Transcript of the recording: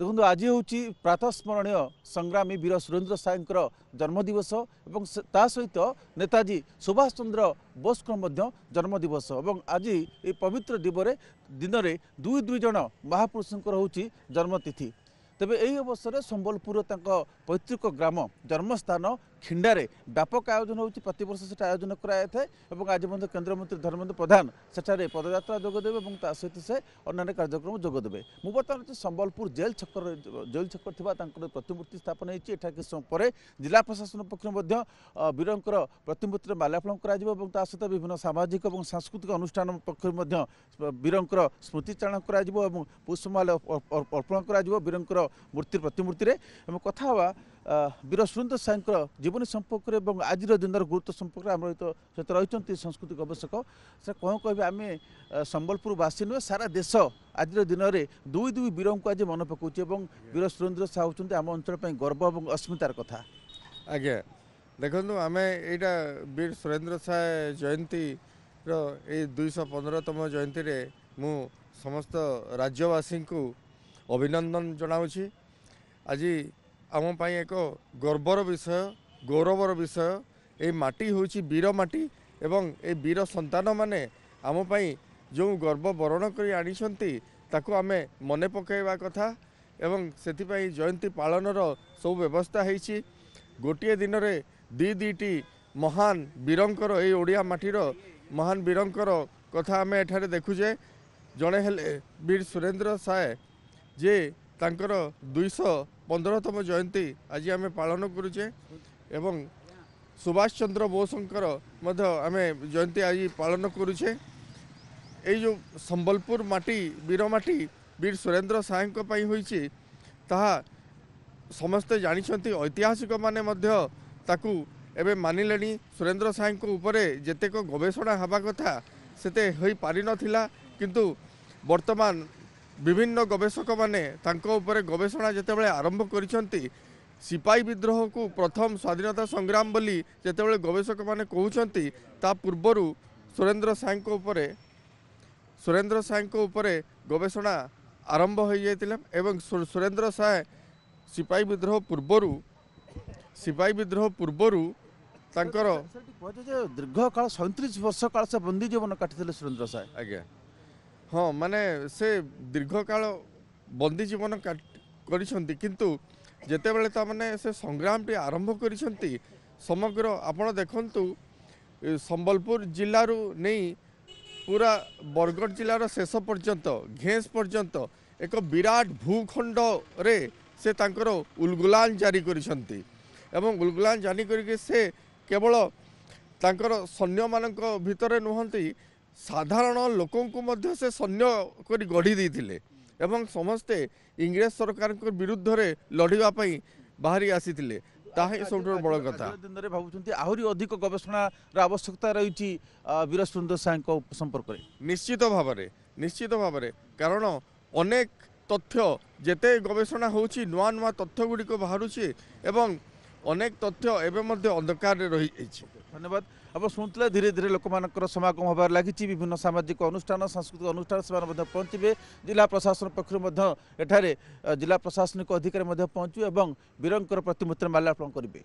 ଦେଖନ୍ତୁ ଆଜି ହେଉଛି ପ୍ରାତଃସ୍ମରଣୀୟ ସଂଗ୍ରାମୀ ବୀର ସୁରେନ୍ଦ୍ର ସାଏଙ୍କର ଜନ୍ମଦିବସ ଏବଂ ତା ସହିତ ନେତାଜୀ ସୁଭାଷ ଚନ୍ଦ୍ର ବୋଷଙ୍କ ମଧ୍ୟ ଜନ୍ମଦିବସ ଏବଂ ଆଜି ଏହି ପବିତ୍ର ଦିବରେ ଦିନରେ ଦୁଇ ଦୁଇ ଜଣ ମହାପୁରୁଷଙ୍କର ହେଉଛି ଜନ୍ମତିଥି ତେବେ ଏହି ଅବସରରେ ସମ୍ବଲପୁରର ତାଙ୍କ ପୈତୃକ ଗ୍ରାମ ଜନ୍ମସ୍ଥାନ ଖିଣ୍ଡାରେ ବ୍ୟାପକ ଆୟୋଜନ ହେଉଛି ପ୍ରତିବର୍ଷ ସେଠି ଆୟୋଜନ କରାଯାଇଥାଏ ଏବଂ ଆଜି ମଧ୍ୟ କେନ୍ଦ୍ରମନ୍ତ୍ରୀ ଧର୍ମେନ୍ଦ୍ର ପ୍ରଧାନ ସେଠାରେ ପଦଯାତ୍ରା ଯୋଗଦେବେ ଏବଂ ତା ସହିତ ସେ ଅନ୍ୟାନ୍ୟ କାର୍ଯ୍ୟକ୍ରମ ଯୋଗଦେବେ ମୁଁ ବର୍ତ୍ତମାନ ହେଉଛି ସମ୍ବଲପୁର ଜେଲ୍ ଛକର ଜେଲ୍ ଛକ ଥିବା ତାଙ୍କର ପ୍ରତିମୂର୍ତ୍ତି ସ୍ଥାପନ ହେଇଛି ଏଠାରେ କିଛି ସମୟ ପରେ ଜିଲ୍ଲା ପ୍ରଶାସନ ପକ୍ଷରୁ ମଧ୍ୟ ବୀରଙ୍କର ପ୍ରତିମୂର୍ତ୍ତିରେ ମାଲ୍ୟାପଣ କରାଯିବ ଏବଂ ତା ସହିତ ବିଭିନ୍ନ ସାମାଜିକ ଏବଂ ସାଂସ୍କୃତିକ ଅନୁଷ୍ଠାନ ପକ୍ଷରୁ ମଧ୍ୟ ବୀରଙ୍କର ସ୍ମୃତିଚାରଣ କରାଯିବ ଏବଂ ପୁଷ୍ପମାଲ୍ୟ ଅର୍ପଣ କରାଯିବ ବୀରଙ୍କର ମୂର୍ତ୍ତି ପ୍ରତିମୂର୍ତ୍ତିରେ ଏବଂ କଥା ହେବା ବୀର ସୁରେନ୍ଦ୍ର ସାଏଙ୍କର ଜୀବନୀ ସମ୍ପର୍କରେ ଏବଂ ଆଜିର ଦିନର ଗୁରୁତ୍ୱ ସମ୍ପର୍କରେ ଆମର ସହିତ ରହିଛନ୍ତି ସଂସ୍କୃତି ଗବେଷକ ସେ କ'ଣ କହିବେ ଆମେ ସମ୍ବଲପୁର ବାସୀ ନୁହେଁ ସାରା ଦେଶ ଆଜିର ଦିନରେ ଦୁଇ ଦୁଇ ବୀରଙ୍କୁ ଆଜି ମନେ ପକାଉଛି ଏବଂ ବୀର ସୁରେନ୍ଦ୍ର ସାହୁ ହେଉଛନ୍ତି ଆମ ଅଞ୍ଚଳ ପାଇଁ ଗର୍ବ ଏବଂ ଅସ୍ମିତାର କଥା ଆଜ୍ଞା ଦେଖନ୍ତୁ ଆମେ ଏଇଟା ବୀର ସୁରେନ୍ଦ୍ର ସାଏ ଜୟନ୍ତୀର ଏଇ ଦୁଇଶହ ପନ୍ଦରତମ ଜୟନ୍ତୀରେ ମୁଁ ସମସ୍ତ ରାଜ୍ୟବାସୀଙ୍କୁ ଅଭିନନ୍ଦନ ଜଣାଉଛି ଆଜି ଆମ ପାଇଁ ଏକ ଗର୍ବର ବିଷୟ ଗୌରବର ବିଷୟ ଏଇ ମାଟି ହେଉଛି ବୀର ମାଟି ଏବଂ ଏ ବୀର ସନ୍ତାନମାନେ ଆମ ପାଇଁ ଯେଉଁ ଗର୍ବ ବରଣ କରି ଆଣିଛନ୍ତି ତାକୁ ଆମେ ମନେ ପକାଇବା କଥା ଏବଂ ସେଥିପାଇଁ ଜୟନ୍ତୀ ପାଳନର ସବୁ ବ୍ୟବସ୍ଥା ହେଇଛି ଗୋଟିଏ ଦିନରେ ଦୁଇ ଦୁଇଟି ମହାନ ବୀରଙ୍କର ଏଇ ଓଡ଼ିଆ ମାଟିର ମହାନ ବୀରଙ୍କର କଥା ଆମେ ଏଠାରେ ଦେଖୁଛେ ଜଣେ ହେଲେ ବୀର ସୁରେନ୍ଦ୍ର ସାଏ ଯେ ତାଙ୍କର ଦୁଇଶହ ପନ୍ଦରତମ ଜୟନ୍ତୀ ଆଜି ଆମେ ପାଳନ କରୁଛେ ଏବଂ ସୁଭାଷ ଚନ୍ଦ୍ର ବୋଷଙ୍କର ମଧ୍ୟ ଆମେ ଜୟନ୍ତୀ ଆଜି ପାଳନ କରୁଛେ ଏଇ ଯେଉଁ ସମ୍ବଲପୁର ମାଟି ବୀର ମାଟି ବୀର ସୁରେନ୍ଦ୍ର ସାଏଙ୍କ ପାଇଁ ହୋଇଛି ତାହା ସମସ୍ତେ ଜାଣିଛନ୍ତି ଐତିହାସିକମାନେ ମଧ୍ୟ ତାକୁ ଏବେ ମାନିଲେଣି ସୁରେନ୍ଦ୍ର ସାଏଙ୍କ ଉପରେ ଯେତେକ ଗବେଷଣା ହେବା କଥା ସେତେ ହୋଇପାରିନଥିଲା କିନ୍ତୁ ବର୍ତ୍ତମାନ ବିଭିନ୍ନ ଗବେଷକମାନେ ତାଙ୍କ ଉପରେ ଗବେଷଣା ଯେତେବେଳେ ଆରମ୍ଭ କରିଛନ୍ତି ସିପାହୀ ବିଦ୍ରୋହକୁ ପ୍ରଥମ ସ୍ୱାଧୀନତା ସଂଗ୍ରାମ ବୋଲି ଯେତେବେଳେ ଗବେଷକମାନେ କହୁଛନ୍ତି ତା ପୂର୍ବରୁ ସୁରେନ୍ଦ୍ର ସାଏଙ୍କ ଉପରେ ସୁରେନ୍ଦ୍ର ସାଏଙ୍କ ଉପରେ ଗବେଷଣା ଆରମ୍ଭ ହୋଇଯାଇଥିଲା ଏବଂ ସୁରେନ୍ଦ୍ର ସାଏ ସିପାହୀ ବିଦ୍ରୋହ ପୂର୍ବରୁ ସିପାହୀ ବିଦ୍ରୋହ ପୂର୍ବରୁ ତାଙ୍କର ଦୀର୍ଘ କାଳ ସଇଁତିରିଶ ବର୍ଷ କାଳ ସେ ବନ୍ଦୀ ଜୀବନ କାଟିଥିଲେ ସୁରେନ୍ଦ୍ର ସାଏ ଆଜ୍ଞା ହଁ ମାନେ ସେ ଦୀର୍ଘକାଳ ବନ୍ଦୀ ଜୀବନ କରିଛନ୍ତି କିନ୍ତୁ ଯେତେବେଳେ ତାମାନେ ସେ ସଂଗ୍ରାମଟି ଆରମ୍ଭ କରିଛନ୍ତି ସମଗ୍ର ଆପଣ ଦେଖନ୍ତୁ ସମ୍ବଲପୁର ଜିଲ୍ଲାରୁ ନେଇ ପୁରା ବରଗଡ଼ ଜିଲ୍ଲାର ଶେଷ ପର୍ଯ୍ୟନ୍ତ ଘେସ୍ ପର୍ଯ୍ୟନ୍ତ ଏକ ବିରାଟ ଭୂଖଣ୍ଡରେ ସେ ତାଙ୍କର ଉଲଗୁଲାନ ଜାରି କରିଛନ୍ତି ଏବଂ ଉଲଗୁଲାନ ଜାରି କରିକି ସେ କେବଳ ତାଙ୍କର ସୈନ୍ୟମାନଙ୍କ ଭିତରେ ନୁହନ୍ତି ସାଧାରଣ ଲୋକଙ୍କୁ ମଧ୍ୟ ସେ ସୈନ୍ୟ କରି ଗଢ଼ି ଦେଇଥିଲେ ଏବଂ ସମସ୍ତେ ଇଂରେଜ ସରକାରଙ୍କ ବିରୁଦ୍ଧରେ ଲଢ଼ିବା ପାଇଁ ବାହାରି ଆସିଥିଲେ ତାହା ହିଁ ସବୁଠାରୁ ବଡ଼ କଥା ଦିନରେ ଭାବୁଛନ୍ତି ଆହୁରି ଅଧିକ ଗବେଷଣାର ଆବଶ୍ୟକତା ରହିଛି ବୀର ସୁନ୍ଦର ସାଏଙ୍କ ସମ୍ପର୍କରେ ନିଶ୍ଚିତ ଭାବରେ ନିଶ୍ଚିତ ଭାବରେ କାରଣ ଅନେକ ତଥ୍ୟ ଯେତେ ଗବେଷଣା ହେଉଛି ନୂଆ ନୂଆ ତଥ୍ୟଗୁଡ଼ିକ ବାହାରୁଛି ଏବଂ অনেক তথ্য এবে মধ্যে অন্ধকারে রয়েছে ধন্যবাদ আপনার শুণুলে ধীরে ধীরে লোক সমাগম হবার লাগিছে বিভিন্ন সামাজিক অনুষ্ঠান সাংস্কৃতিক অনুষ্ঠান সে পৌঁছবে জেলা প্রশাসন পক্ষ এঠার জেলা প্রশাসনিক অধিকারী পৌঁছবে এবং বীরঙ্কর প্রতিমূর্তি মাল্যার্পণ করবে